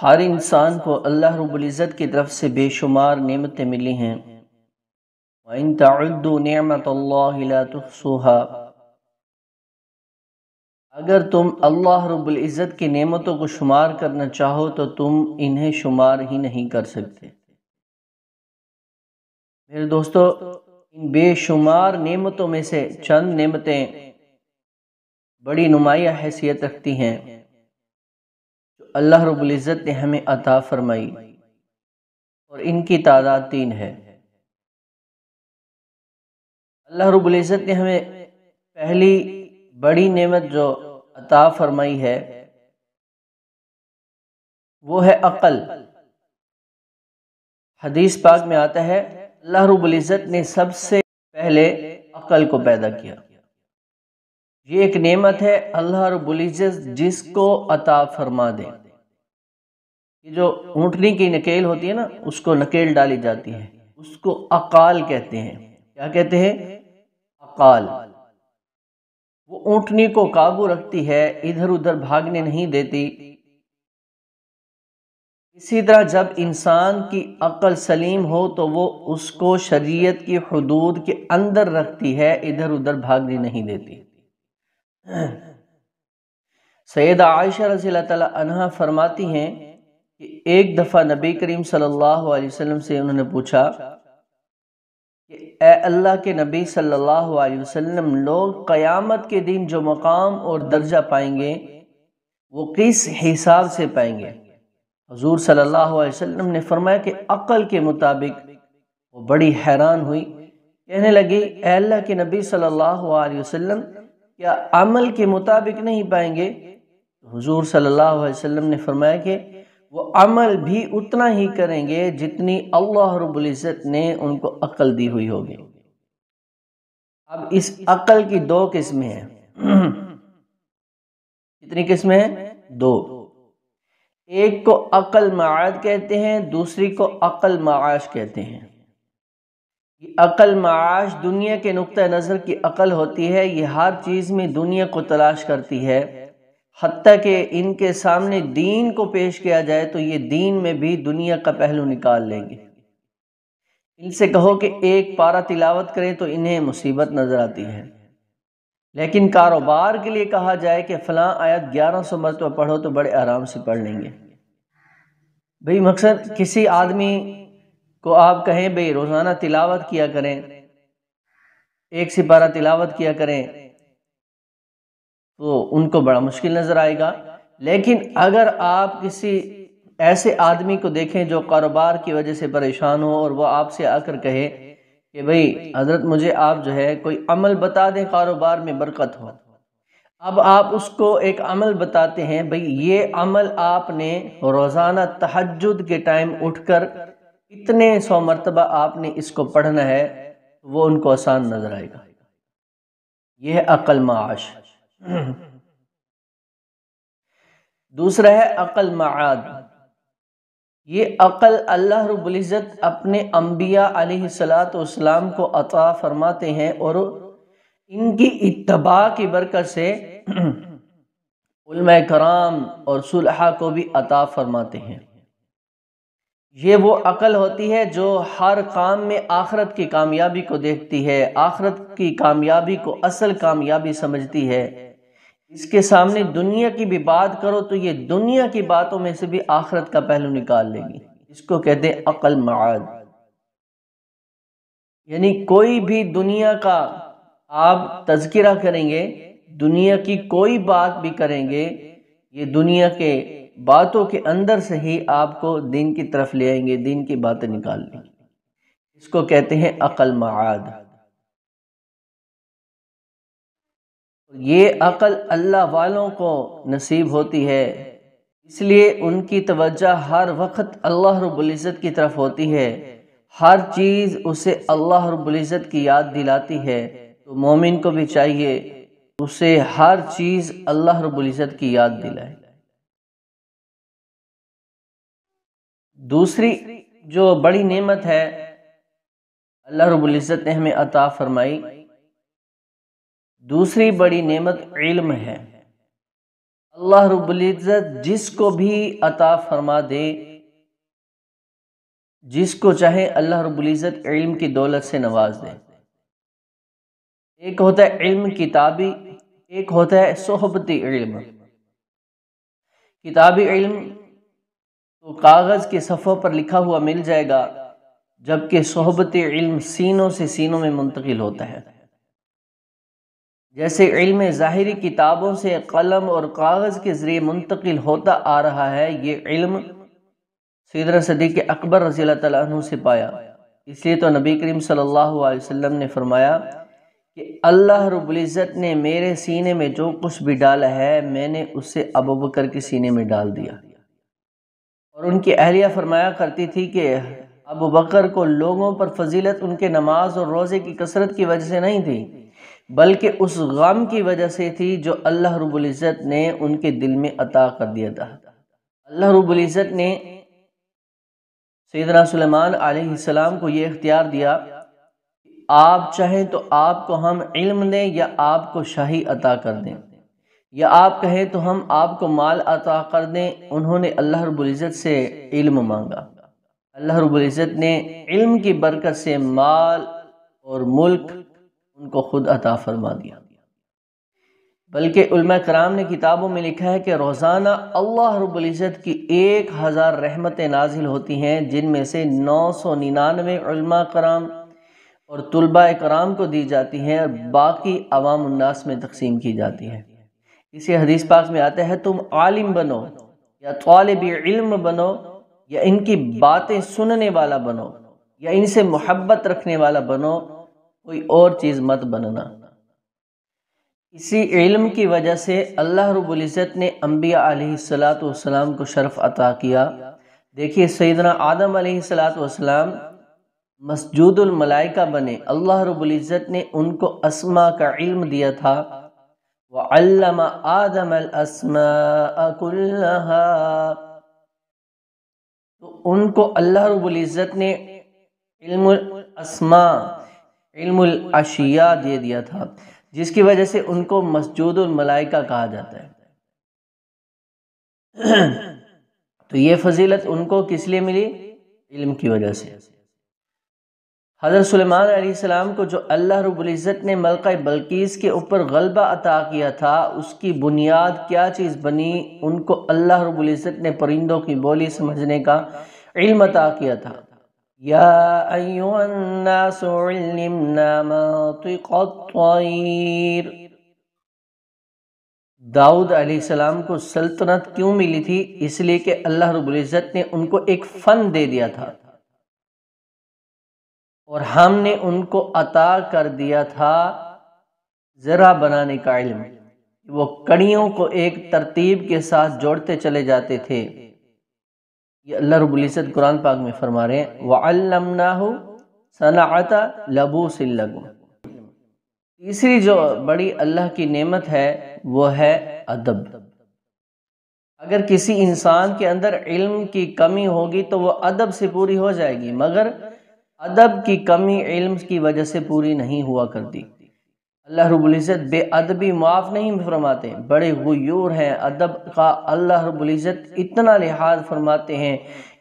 हर इंसान को अल्लाह रबुल्ज़त की तरफ से बेशुमार नेमतें मिली हैं वाइन तमतहा अगर तुम अल्लाह रबुल्ज़त की नेमतों को शुमार करना चाहो तो तुम इन्हें शुमार ही नहीं कर सकते मेरे दोस्तों इन बेशुमार नेमतों में से चंद नेमतें बड़ी नुमाया हैसियत रखती हैं अल्लाह रबुल्ज़त ने हमें अता फरमाई और इनकी तादाद तीन है अल्लाह रबुल्ज़त ने हमें पहली बड़ी नेमत जो अता फरमाई है वो है अक़ल हदीस पाक में आता है अल्लाह रबुल्ज़त ने सबसे पहले अक़ल को पैदा किया ये एक नेमत है अल्लाह रबुल्ज़त जिसको अता फरमा दे जो ऊँटनी की नकेल होती है ना उसको नकेल डाली जाती है उसको अकाल कहते हैं क्या कहते हैं अकाल वो ऊँटनी को काबू रखती है इधर उधर भागने नहीं देती इसी तरह जब इंसान की अकल सलीम हो तो वो उसको शरीयत की हदूद के अंदर रखती है इधर उधर भागने नहीं देती सैद आयशा रजील्ला तरमाती फरमाती हैं कि एक दफ़ा नबी करीम सल्लल्लाहु अलैहि वसल्लम से उन्होंने पूछा कि अल्लाह के नबी सल्लल्लाहु अलैहि वसल्लम लोग क़यामत के दिन जो मकाम और दर्जा पाएंगे वो किस हिसाब से पाएंगे हजूर सल्लल्लाहु अलैहि वसल्लम ने फरमाया कि अक़ल के मुताबिक वो बड़ी हैरान हुई कहने लगी अल्लाह के नबी सल्लल्लाहु अलैहि वसल्लम क्या अमल के मुताबिक नहीं पाएंगे तो हजूर सल्लल्लाहु अलैहि वसल्लम ने फरमाया कि वो अमल भी उतना ही करेंगे जितनी अल्लाह रबुल्ज़त ने उनको अकल दी हुई होगी अब इस अकल की दो किस्में हैं कितनी किस्में हैं दो एक को अक्ल माद कहते हैं दूसरी को अक्ल माश कहते हैं ये अक्ल माश दुनिया के नुक़ नज़र की अकल होती है ये हर चीज़ में दुनिया को तलाश करती है हती कि इनके सामने दीन को पेश किया जाए तो ये दीन में भी दुनिया का पहलू निकाल लेंगे इनसे कहो कि एक पारा तिलावत करें तो इन्हें मुसीबत नज़र आती है लेकिन कारोबार के लिए कहा जाए कि फ़लाँ आयत ग्यारह सौ मरतबा पढ़ो तो बड़े आराम से पढ़ लेंगे भाई मकसद किसी आदमी को आप कहें भाई रोज़ाना तिलावत किया करें एक सिपारा तिलावत किया करें तो उनको बड़ा मुश्किल नज़र आएगा लेकिन अगर आप किसी ऐसे आदमी को देखें जो कारोबार की वजह से परेशान हो और वह आपसे आकर कहे कि भाई हजरत मुझे आप जो है कोई अमल बता दें कारोबार में बरकत हो अब आप उसको एक अमल बताते हैं भाई ये अमल आपने रोज़ाना तहजद के टाइम उठकर इतने सौ मरतबा आपने इसको पढ़ना है वो उनको आसान नज़र आएगा यह अकल माश दूसरा है अकल माद ये अकल अल्लाह रबुल्ज़त अपने अम्बिया सलाम को अता फरमाते हैं और इनकी इतबा की बरकत से कराम और सुलह को भी अता फरमाते हैं ये वो अकल होती है जो हर काम में आखरत की कामयाबी को देखती है आखरत की कामयाबी को असल कामयाबी समझती है इसके सामने दुनिया की भी बात करो तो ये दुनिया की बातों में से भी आखरत का पहलू निकाल लेगी इसको कहते हैं अकल माद यानी कोई भी दुनिया का आप तस्करा करेंगे दुनिया की कोई बात भी करेंगे ये दुनिया के बातों के अंदर से ही आपको दीन की तरफ ले आएंगे दीन की बातें निकाल लेंगे इसको कहते हैं अकल माद ये अकल अल्लाह वालों को नसीब होती है इसलिए उनकी तवज्जो हर वक्त अल्लाह रब्ज़त की तरफ होती है हर चीज़ उसे अल्लाह रब्ज़त की याद दिलाती है तो मोमिन को भी चाहिए उसे हर चीज़ अल्लाह रब्ज़त की याद दिलाए दूसरी जो बड़ी नेमत है अल्लाह इज़्ज़त ने हमें अता फरमाई दूसरी बड़ी नेमत इल्म है अल्लाह इज़्ज़त जिसको भी अता फरमा दे जिसको चाहे अल्लाह इज़्ज़त इल्म की दौलत से नवाज दे एक होता है इल्म किताबी एक होता है सोहबती इल्म किताबी इल्म तो कागज़ के सफ़ों पर लिखा हुआ मिल जाएगा जबकि सहबत इल्म सीनों से सीनों में मुंतकिल होता है जैसे इल्म ज़ाहरी किताबों से कलम और कागज़ के ज़रिए मुंतकिल होता आ रहा है ये इल्म सदर सदी के अकबर रज़ी तु से पाया इसलिए तो नबी करीम सल्लल्लाहु अलैहि वसल्लम ने फरमाया कि अल्लाह रबुल्ज़त ने मेरे सीने में जो कुछ भी डाला है मैंने उसे अबू बकर के सीने में डाल दिया और उनकी अहलिया फरमाया करती थी कि अबू बकर को लोगों पर फजीलत उनके नमाज और रोज़े की कसरत की वजह से नहीं थी बल्कि उस गम की वजह से थी जो अल्लाह रबुल्ज़त ने उनके दिल में अता कर दिया था अल्लाह रबुल्ज़त ने सैदना सलमान आलम को ये इख्तियार दिया आप चाहें तो आपको हम इल्म दें या आपको शाही अता कर दें या आप कहें तो हम आपको माल अता कर दें उन्होंने अल्लाह रबुल्ज़त से इल्म मांगा अल्लाह रबुल्ज़त ने इल्म की बरकत से माल और मुल्क उनको खुद अता फरमा दिया बल्कि कराम ने किताबों में लिखा है कि रोज़ाना अल्लाह रबुल्ज़त की एक हज़ार रहमतें नाजिल होती हैं जिनमें से नौ सौ निन्यानवे कराम और तलबा कराम को दी जाती हैं और बाकी अवाम उन्नास में तकसीम की जाती है इसे हदीस पाक में आता है तुम आलिम बनो या तालब इल्म बनो या इनकी बातें सुनने वाला बनो या इनसे मोहब्बत रखने वाला बनो कोई और चीज़ मत बनना इसी इल्म की वजह से अल्लाह रबुल्ज़त ने अम्बिया सलाम को शर्फ़ अता किया देखिए सैदना आदम सलाम मलाइका बने अल्लाह रबुल्ज़त ने उनको असमा का इल्म दिया था آدم الأسماء كلها तो उनको अल्लाह रब्बुल इज़्ज़त ने इल्मस्मा दे दिया था जिसकी वजह से उनको मस्जूद मलाइका कहा जाता है तो ये फजीलत उनको किस लिए मिली इल्म की वजह से हज़रत सलेमान आसमाम को जो अल्लाह रबुल्ज़त ने मलका बल्कीस के ऊपर गलबा अता किया था उसकी बुनियाद क्या चीज़ बनी उनको अल्लाह रबुल्ज़त ने परिंदों की बोली समझने का इल्म अता किया था या दाऊद आसमाम को सल्तनत क्यों मिली थी इसलिए कि अल्लाह रबुल्ज़त ने उनको एक फ़न दे दिया था और हमने उनको अता कर दिया था ज़रा बनाने का इल्म वो कड़ियों को एक तरतीब के साथ जोड़ते चले जाते थे ये अल्लाह रबुल्ज़त कुरान पाक में फरमा रहे हैं वो सनाता लबू तीसरी जो बड़ी अल्लाह की नेमत है वो है अदब अगर किसी इंसान के अंदर इल्म की कमी होगी तो वो अदब से पूरी हो जाएगी मगर अदब की कमी इल्म की वजह से पूरी नहीं हुआ करती अल्लाह रबुल्ज़त बेअदबी माफ़ नहीं फरमाते बड़े गयूर हैं अदब का अल्लाह रबुल्ज़त इतना लिहाज फरमाते हैं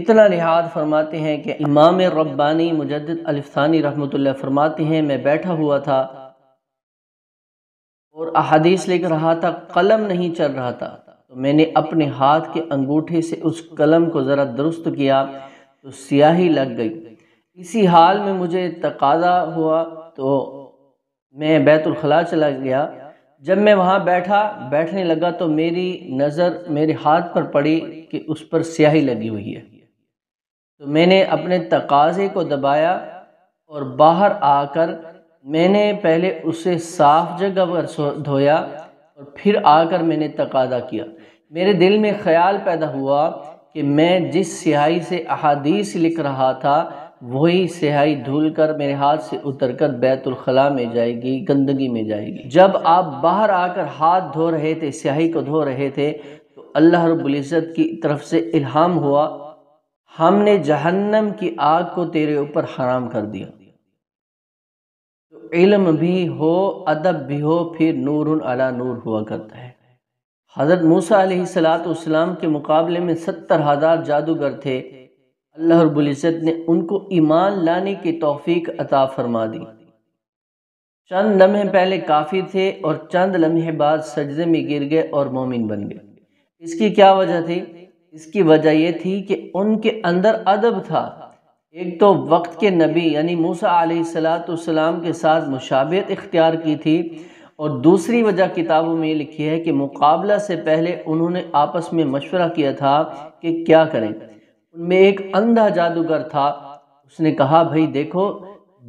इतना लिहाज फरमाते हैं कि इमाम रब्बानी मुजद अलफ़ानी रहमत फरमाते हैं मैं बैठा हुआ था और अहादीस लिख रहा था कलम नहीं चल रहा था तो मैंने अपने हाथ के अंगूठे से उस कलम को ज़रा दुरुस्त किया तो स्याही लग गई इसी हाल में मुझे तकाजा हुआ तो मैं बैतुलखला चला गया जब मैं वहाँ बैठा बैठने लगा तो मेरी नज़र मेरे हाथ पर पड़ी कि उस पर स्याही लगी हुई है तो मैंने अपने तकाजे को दबाया और बाहर आकर मैंने पहले उसे साफ जगह पर धोया और फिर आकर मैंने तकादा किया मेरे दिल में ख्याल पैदा हुआ कि मैं जिस स्याही से अहादीस लिख रहा था वही स्याही धुल कर मेरे हाथ से उतर कर बैतुलखला में जाएगी गंदगी में जाएगी जब आप बाहर आकर हाथ धो रहे थे स्याही को धो रहे थे तो अल्लाह रब्ज़त की तरफ से इल्हाम हुआ हमने जहन्नम की आग को तेरे ऊपर हराम कर दिया तो इल्म भी हो अदब भी हो फिर नूर अला नूर हुआ करता है हज़रत मूसा सलात के मुकाबले में सत्तर हज़ार जादूगर थे अल्लाह रबुल्ज़त ने उनको ईमान लाने की तोफ़ी अता फरमा दी चंद लम्हे पहले काफ़ी थे और चंद लम्हे बाद सजदे में गिर गए और मोमिन बन गए इसकी क्या वजह थी इसकी वजह यह थी कि उनके अंदर अदब था एक तो वक्त के नबी यानी मूसा सलाम के साथ मुशाबत इख्तियार की थी और दूसरी वजह किताबों में लिखी है कि मुकाबला से पहले उन्होंने आपस में मशवरा किया था कि क्या करें उनमें एक अंधा जादूगर था उसने कहा भाई देखो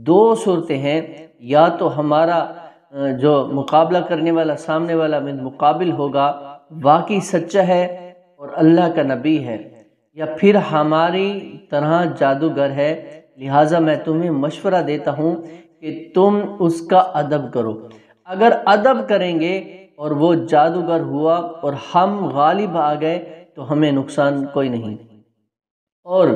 दो सूरतें हैं या तो हमारा जो मुकाबला करने वाला सामने वाला मिन मुकाबिल होगा वाकई सच्चा है और अल्लाह का नबी है या फिर हमारी तरह जादूगर है लिहाजा मैं तुम्हें मशवरा देता हूँ कि तुम उसका अदब करो अगर अदब करेंगे और वो जादूगर हुआ और हम गालिब आ गए तो हमें नुकसान कोई नहीं और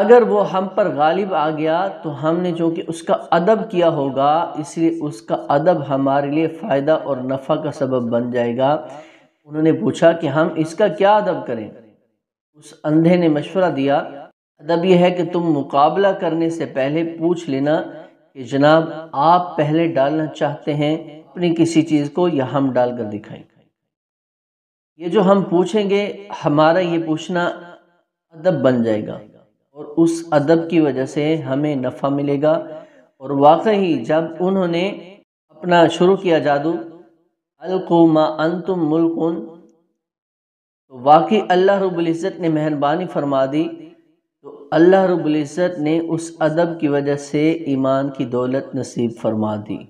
अगर वो हम पर गालिब आ गया तो हमने जो कि उसका अदब किया होगा इसलिए उसका अदब हमारे लिए फ़ायदा और नफ़ा का सबब बन जाएगा उन्होंने पूछा कि हम इसका क्या अदब करें उस अंधे ने मशवरा दिया अदब यह है कि तुम मुकाबला करने से पहले पूछ लेना कि जनाब आप पहले डालना चाहते हैं अपनी किसी चीज़ को या हम डाल कर दिखाएं ये जो हम पूछेंगे हमारा ये पूछना अदब बन जाएगा और उस अदब की वजह से हमें नफ़ा मिलेगा और वाकई जब उन्होंने अपना शुरू किया जादू अलकुमा अंतुम मुल्कुन तो वाकई अल्लाह रबुल्ज़त ने मेहरबानी फरमा दी तो अल्लाह रबुल्ज़त ने उस अदब की वजह से ईमान की दौलत नसीब फरमा दी